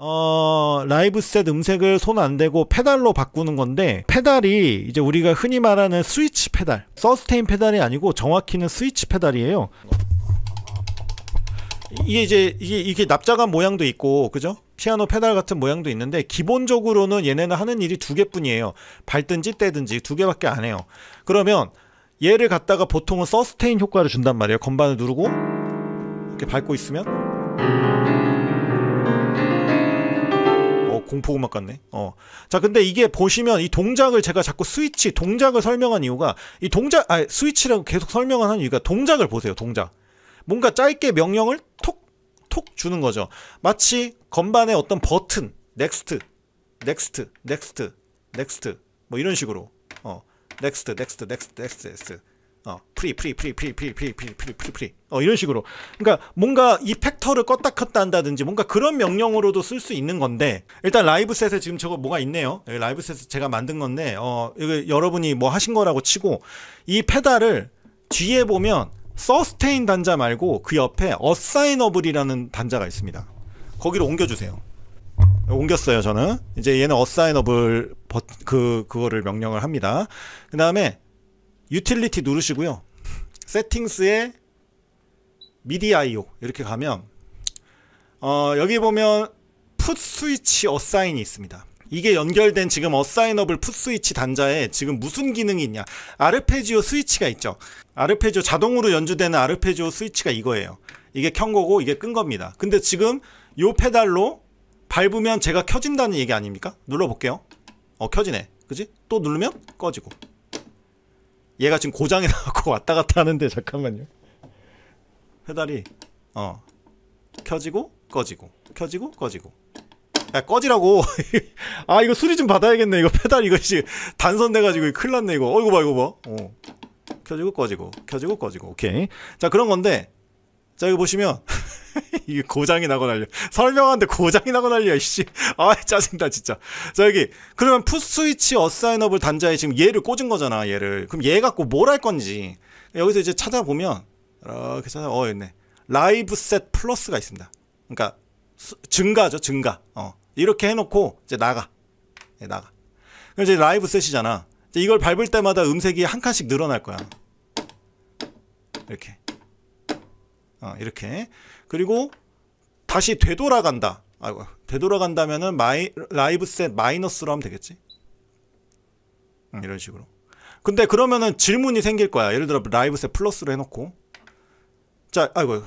어, 라이브 셋 음색을 손 안 대고 페달로 바꾸는 건데 페달이 이제 우리가 흔히 말하는 스위치 페달 서스테인 페달이 아니고 정확히는 스위치 페달이에요 이게 이제 이게, 이게 납작한 모양도 있고 그죠? 피아노 페달 같은 모양도 있는데 기본적으로는 얘네는 하는 일이 두 개뿐이에요 밟든지 떼든지 두 개밖에 안 해요 그러면 얘를 갖다가 보통은 서스테인 효과를 준단 말이에요 건반을 누르고 이렇게 밟고 있으면 공포 음악 같네. 어. 자, 근데 이게 보시면 이 동작을 제가 자꾸 스위치 동작을 설명한 이유가 이 동작 아 스위치라고 계속 설명을 한 이유가 동작을 보세요. 동작. 뭔가 짧게 명령을 톡 톡 주는 거죠. 마치 건반에 어떤 버튼 넥스트 넥스트 넥스트 넥스트 뭐 이런 식으로 어 넥스트 넥스트 넥스트 넥스트 넥스트. 어, 프리 프리 프리 프리 프리 프리 프리 프리 프리 프리 어 이런 식으로 그러니까 뭔가 이팩터를 껐다 켰다 한다든지 뭔가 그런 명령으로도 쓸 수 있는 건데 일단 라이브 셋에 지금 저거 뭐가 있네요 예, 라이브 셋 제가 만든 건데 어 이거 여러분이 뭐 하신 거라고 치고 이 페달을 뒤에 보면 서스테인 단자 말고 그 옆에 어사이너블이라는 단자가 있습니다 거기로 옮겨주세요 옮겼어요 저는 이제 얘는 어사이너블그 그거를 명령을 합니다 그 다음에 유틸리티 누르시고요. 세팅스에 미디 아이오 이렇게 가면 어, 여기 보면 풋 스위치 어사인이 있습니다. 이게 연결된 지금 어사인업을 풋 스위치 단자에 지금 무슨 기능이 있냐? 아르페지오 스위치가 있죠. 아르페지오 자동으로 연주되는 아르페지오 스위치가 이거예요. 이게 켠 거고 이게 끈 겁니다. 근데 지금 요 페달로 밟으면 제가 켜진다는 얘기 아닙니까? 눌러볼게요. 어 켜지네. 그지? 또 누르면 꺼지고. 얘가 지금 고장이 나고 갖 왔다 갔다 하는데 잠깐만요. 페달이 어 켜지고 꺼지고 켜지고 꺼지고 야 꺼지라고 아 이거 수리 좀 받아야겠네 이거 페달 이거 씨 단선돼가지고 큰일 났네 이거 어 이거 봐 이거 봐어 켜지고 꺼지고 켜지고 꺼지고 오케이 자 그런 건데 자 여기 보시면 이게 고장이 나고 난리 야 설명하는데 고장이 나고 난리야 씨. 아 짜증나 진짜 자 여기 그러면 풋스위치 어사인업을 단자에 지금 얘를 꽂은 거잖아 얘를 그럼 얘 갖고 뭘 할 건지 여기서 이제 찾아보면 이렇게 찾아 어 있네 라이브 셋 플러스가 있습니다 그러니까 수, 증가죠 증가 어 이렇게 해놓고 이제 나가 예, 나가 그럼 이제 라이브 셋이잖아 이제 이걸 밟을 때마다 음색이 한 칸씩 늘어날 거야 이렇게 어, 이렇게 그리고 다시 되돌아간다. 아이고 되돌아간다면은 마이 라이브 셋 마이너스로 하면 되겠지. 음, 이런 식으로. 근데 그러면은 질문이 생길 거야. 예를 들어 라이브 셋 플러스로 해놓고 자 아이고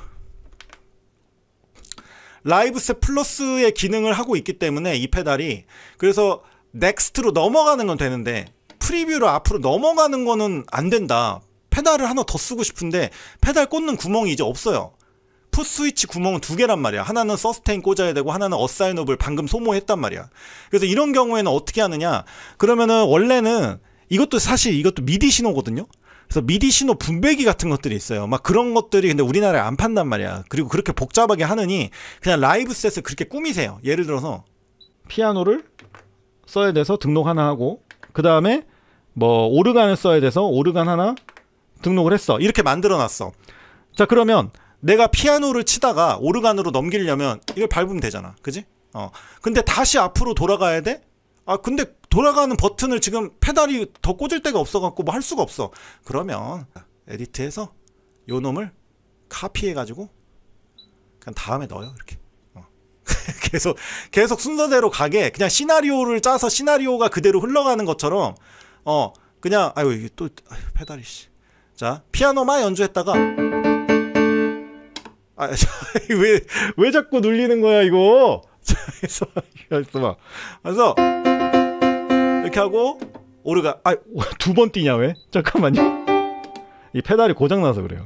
라이브 셋 플러스의 기능을 하고 있기 때문에 이 페달이 그래서 넥스트로 넘어가는 건 되는데 프리뷰로 앞으로 넘어가는 거는 안 된다. 페달을 하나 더 쓰고 싶은데 페달 꽂는 구멍이 이제 없어요. 풋 스위치 구멍은 두 개란 말이야. 하나는 서스테인 꽂아야 되고 하나는 어사인업을 방금 소모했단 말이야. 그래서 이런 경우에는 어떻게 하느냐? 그러면은 원래는 이것도 사실 이것도 미디 신호거든요. 그래서 미디 신호 분배기 같은 것들이 있어요. 막 그런 것들이 근데 우리나라에 안 판단 말이야. 그리고 그렇게 복잡하게 하느니 그냥 라이브 셋을 그렇게 꾸미세요. 예를 들어서 피아노를 써야 돼서 등록 하나 하고 그 다음에 뭐 오르간을 써야 돼서 오르간 하나 등록을 했어. 이렇게 만들어 놨어. 자, 그러면 내가 피아노를 치다가 오르간으로 넘기려면 이걸 밟으면 되잖아. 그지? 어. 근데 다시 앞으로 돌아가야 돼? 아, 근데 돌아가는 버튼을 지금 페달이 더 꽂을 데가 없어갖고 뭐 할 수가 없어. 그러면 에디트해서 요 놈을 카피해가지고 그냥 다음에 넣어요. 이렇게. 어. 계속, 계속 순서대로 가게 그냥 시나리오를 짜서 시나리오가 그대로 흘러가는 것처럼 어, 그냥, 아유, 이게 또, 아유, 페달이 씨. 자 피아노만 연주했다가 아왜왜 자꾸 눌리는 거야 이거 자 그래서 그래서 그래서 이렇게 하고 오르가 아두 번 뛰냐 왜 잠깐만요 이 페달이 고장 나서 그래요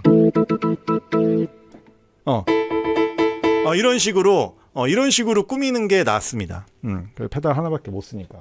어, 어 이런 식으로 어, 이런 식으로 꾸미는 게 낫습니다. 음, 페달 하나밖에 못 쓰니까.